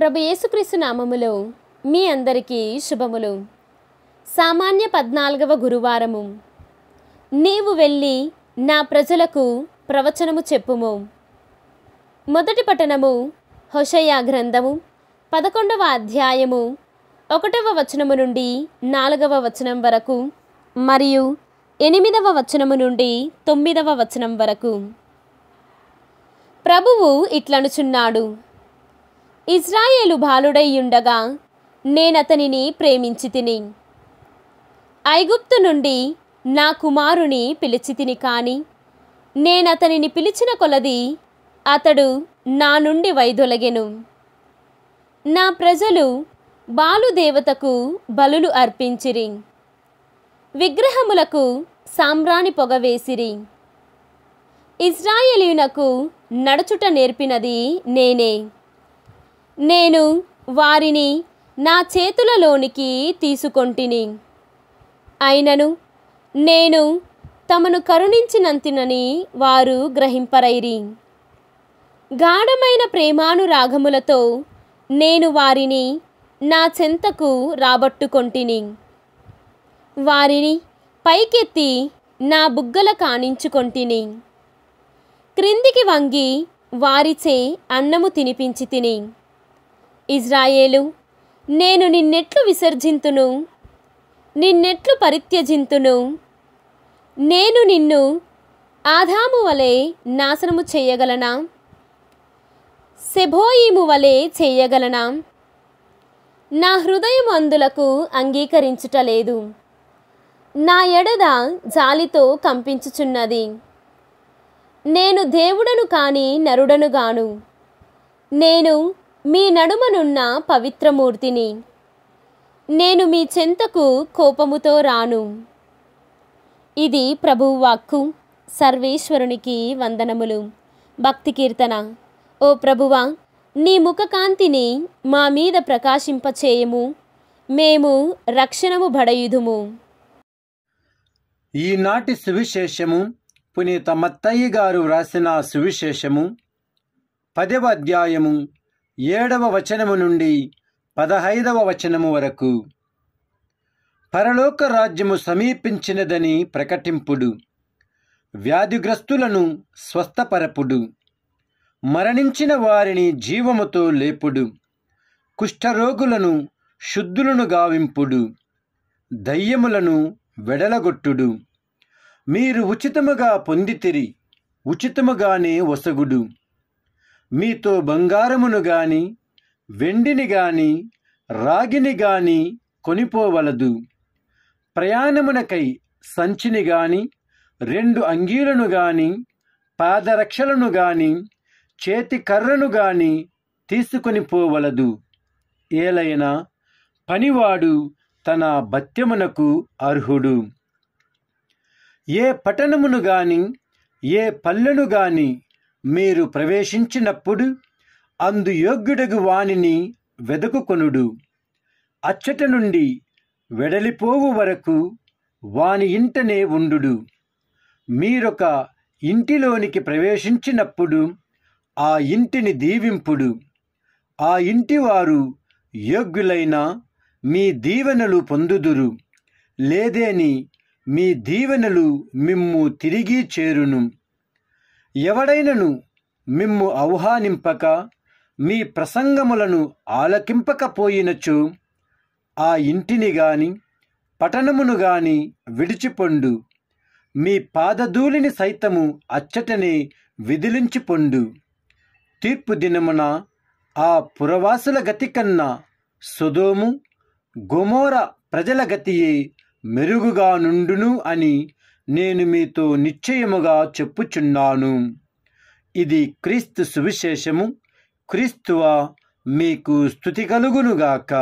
ప్రభు యేసుక్రీస్తు నామములో మీ అందరికీ శుభములు సామాన్య పద్నాలుగవ గురువారము నీవు వెళ్ళి నా ప్రజలకు ప్రవచనము చెప్పుము మొదటి పట్టణము హొషయా గ్రంథము పదకొండవ అధ్యాయము ఒకటవ వచనము నుండి నాలుగవ వచనం వరకు మరియు ఎనిమిదవ వచనము నుండి తొమ్మిదవ వచనం వరకు ప్రభువు ఇట్లనుచున్నాడు ఇజ్రాయేలు బాలుడైయుండగా నేనతనిని ప్రేమించి తిని ఐగుప్తు నుండి నా కుమారుని పిలిచి తిని కాని నేనతనిని పిలిచిన కొలది అతడు నా నుండి వైదొలగెను నా ప్రజలు బాలుదేవతకు బలులు అర్పించిరి విగ్రహములకు సామ్రాణి పొగవేసిరి ఇజ్రాయేలీయునకు నడుచుట నేర్పినది నేనే నేను వారిని నా చేతులలోనికి తీసుకొంటిని అయినను నేను తమను కరుణించినంతినని వారు గ్రహింపరైరి గాఢమైన ప్రేమానురాగములతో నేను వారిని నా చెంతకు రాబట్టుకొంటిని వారిని పైకెత్తి నా బుగ్గల కానించుకొంటిని క్రిందికి వంగి వారిచే అన్నము తినిపించి తిని ఇజ్రాయేలు నేను నిన్నెట్లు విసర్జింతును నిన్నెట్లు పరిత్యజింతును నేను నిన్ను ఆధాము వలె నాశనము చేయగలనా సెబోయిము వలె చేయగలనా నా హృదయం అందులకు అంగీకరించుటలేదు నా ఎడద జాలితో కంపించుచున్నది నేను దేవుడను కాని నరుడను గాను నేను మీ నడుమనున్న పవిత్రమూర్తిని నేను మీ చెంతకు కోపముతో రాను ఇది ప్రభువాక్కు సర్వేశ్వరునికి వందనములు భక్తి కీర్తన ఓ ప్రభువా నీ ముఖకాంతిని మా మీద ప్రకాశింపచేయము మేము రక్షణము బడయుదుము ఈనాటి సువిశేషము పునీత మత్తయ్య గారు వ్రాసిన సువిశేషము పదవ అధ్యాయము ఏడవ వచనము నుండి పదహైదవ వచనము వరకు పరలోక రాజ్యము సమీపించినదని ప్రకటింపుడు వ్యాధిగ్రస్తులను స్వస్థపరపుడు మరణించిన వారిని జీవముతో లేపుడు కుష్ఠరోగులను శుద్ధులను గావింపుడు దయ్యములను వెడలగొట్టుడు మీరు ఉచితముగా పొందితిరి ఉచితముగానే వసగుడు మీతో బంగారమును గాని వెండిని గాని రాగిని గాని కొనిపోవలదు ప్రయాణమునకై సంచిని గాని రెండు అంగీలను గాని పాదరక్షలను గాని చేతి కర్రను గాని తీసుకొని పోవలదు ఏలైనా పనివాడు తన భత్యమునకు అర్హుడు ఏ పట్టణమును గాని ఏ పల్లెను గాని మీరు ప్రవేశించినప్పుడు అందు యోగ్యుడగు వానిని వెదకుకొనుడు అచ్చట నుండి వెడలిపోవు వరకు వాని ఇంటనే ఉండు మీరొక ఇంటిలోనికి ప్రవేశించినప్పుడు ఆ ఇంటిని దీవింపుడు ఆ ఇంటివారు యోగ్యులైన మీ దీవెనలు పొందుదురు లేదేని మీ దీవెనలు మిమ్ము తిరిగి చేరును ఎవడైనను మిమ్ము ఆహ్వానింపక మీ ప్రసంగములను ఆలకింపకపోయినచు ఆ ఇంటిని గాని పట్టణమును గాని విడిచిపొండు మీ పాదధూళిని సైతము అచ్చటనే విదిలించిపొండు తీర్పు దినమున ఆ పురవాసుల గతి కన్నా సుదోము గుమోర ప్రజల గతియే మెరుగుగా నుండును అని నేను మీతో నిశ్చయముగా చెప్పుచున్నాను ఇది క్రీస్తు సువిశేషము క్రీస్తువా మీకు స్థుతి కలుగునుగాక